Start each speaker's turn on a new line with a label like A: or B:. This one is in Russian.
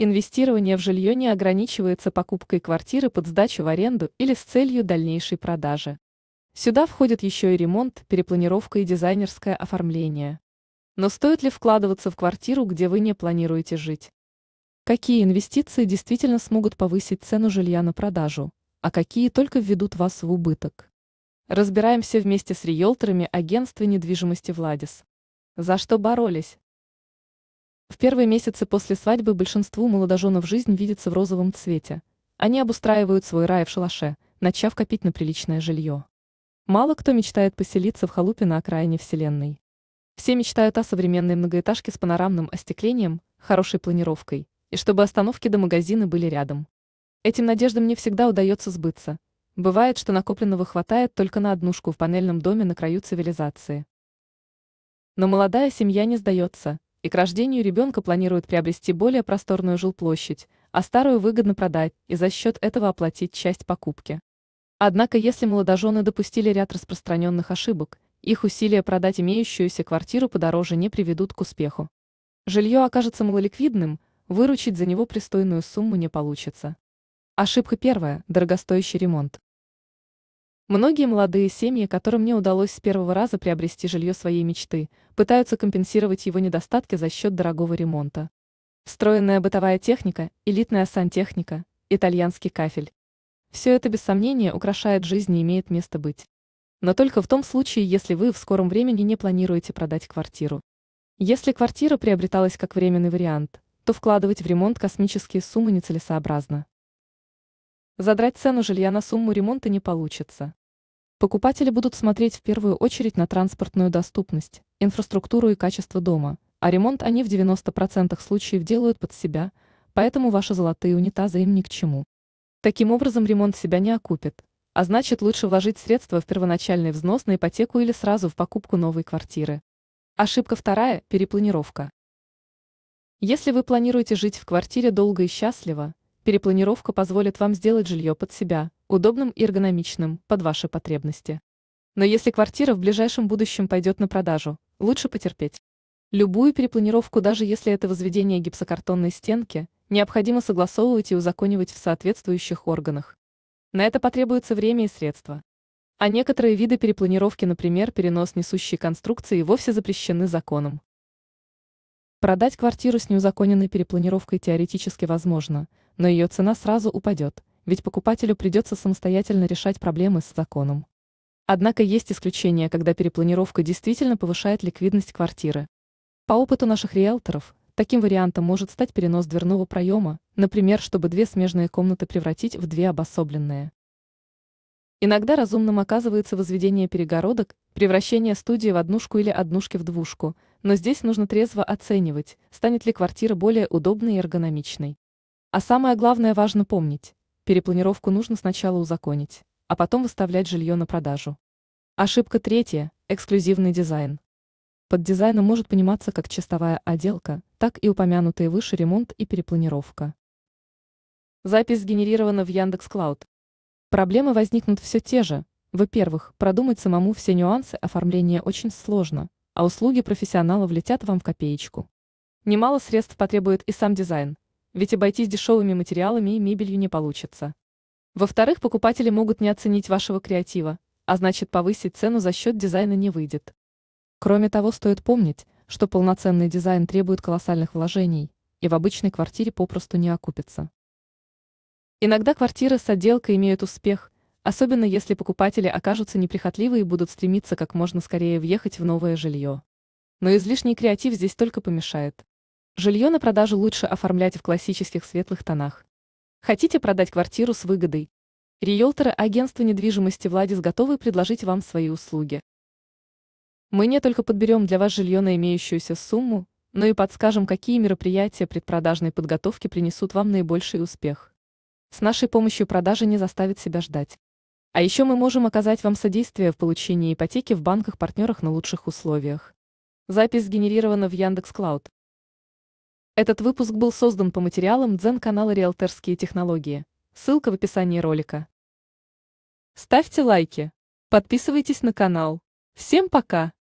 A: Инвестирование в жилье не ограничивается покупкой квартиры под сдачу в аренду или с целью дальнейшей продажи. Сюда входит еще и ремонт, перепланировка и дизайнерское оформление. Но стоит ли вкладываться в квартиру, где вы не планируете жить? Какие инвестиции действительно смогут повысить цену жилья на продажу, а какие только введут вас в убыток? Разбираемся вместе с риэлторами агентства недвижимости «Владис». За что боролись? В первые месяцы после свадьбы большинству молодоженов жизнь видится в розовом цвете. Они обустраивают свой рай в шалаше, начав копить на приличное жилье. Мало кто мечтает поселиться в халупе на окраине Вселенной. Все мечтают о современной многоэтажке с панорамным остеклением, хорошей планировкой, и чтобы остановки до магазина были рядом. Этим надеждам не всегда удается сбыться. Бывает, что накопленного хватает только на однушку в панельном доме на краю цивилизации. Но молодая семья не сдается – и к рождению ребенка планируют приобрести более просторную жилплощадь, а старую выгодно продать и за счет этого оплатить часть покупки. Однако если молодожены допустили ряд распространенных ошибок, их усилия продать имеющуюся квартиру подороже не приведут к успеху. Жилье окажется малоликвидным, выручить за него пристойную сумму не получится. Ошибка первая – дорогостоящий ремонт. Многие молодые семьи, которым не удалось с первого раза приобрести жилье своей мечты, пытаются компенсировать его недостатки за счет дорогого ремонта. Встроенная бытовая техника, элитная сантехника, итальянский кафель. Все это без сомнения украшает жизнь и имеет место быть. Но только в том случае, если вы в скором времени не планируете продать квартиру. Если квартира приобреталась как временный вариант, то вкладывать в ремонт космические суммы нецелесообразно. Задрать цену жилья на сумму ремонта не получится. Покупатели будут смотреть в первую очередь на транспортную доступность, инфраструктуру и качество дома, а ремонт они в 90% случаев делают под себя, поэтому ваши золотые унитазы им ни к чему. Таким образом, ремонт себя не окупит, а значит лучше вложить средства в первоначальный взнос на ипотеку или сразу в покупку новой квартиры. Ошибка вторая – перепланировка. Если вы планируете жить в квартире долго и счастливо, Перепланировка позволит вам сделать жилье под себя, удобным и эргономичным, под ваши потребности. Но если квартира в ближайшем будущем пойдет на продажу, лучше потерпеть. Любую перепланировку, даже если это возведение гипсокартонной стенки, необходимо согласовывать и узаконивать в соответствующих органах. На это потребуется время и средства. А некоторые виды перепланировки, например, перенос несущей конструкции, вовсе запрещены законом. Продать квартиру с неузаконенной перепланировкой теоретически возможно – но ее цена сразу упадет, ведь покупателю придется самостоятельно решать проблемы с законом. Однако есть исключения, когда перепланировка действительно повышает ликвидность квартиры. По опыту наших риэлторов, таким вариантом может стать перенос дверного проема, например, чтобы две смежные комнаты превратить в две обособленные. Иногда разумным оказывается возведение перегородок, превращение студии в однушку или однушки в двушку, но здесь нужно трезво оценивать, станет ли квартира более удобной и эргономичной. А самое главное важно помнить, перепланировку нужно сначала узаконить, а потом выставлять жилье на продажу. Ошибка третья – эксклюзивный дизайн. Под дизайном может пониматься как чистовая отделка, так и упомянутые выше ремонт и перепланировка. Запись сгенерирована в Яндекс Клауд. Проблемы возникнут все те же. Во-первых, продумать самому все нюансы оформления очень сложно, а услуги профессионала влетят вам в копеечку. Немало средств потребует и сам дизайн – ведь обойтись дешевыми материалами и мебелью не получится. Во-вторых, покупатели могут не оценить вашего креатива, а значит повысить цену за счет дизайна не выйдет. Кроме того, стоит помнить, что полноценный дизайн требует колоссальных вложений и в обычной квартире попросту не окупится. Иногда квартиры с отделкой имеют успех, особенно если покупатели окажутся неприхотливы и будут стремиться как можно скорее въехать в новое жилье. Но излишний креатив здесь только помешает. Жилье на продажу лучше оформлять в классических светлых тонах. Хотите продать квартиру с выгодой? Риэлторы агентства недвижимости «Владис» готовы предложить вам свои услуги. Мы не только подберем для вас жилье на имеющуюся сумму, но и подскажем, какие мероприятия предпродажной подготовки принесут вам наибольший успех. С нашей помощью продажа не заставит себя ждать. А еще мы можем оказать вам содействие в получении ипотеки в банках-партнерах на лучших условиях. Запись сгенерирована в Яндекс.Клауд. Этот выпуск был создан по материалам Дзен-канала «Риэлторские технологии». Ссылка в описании ролика. Ставьте лайки. Подписывайтесь на канал. Всем пока!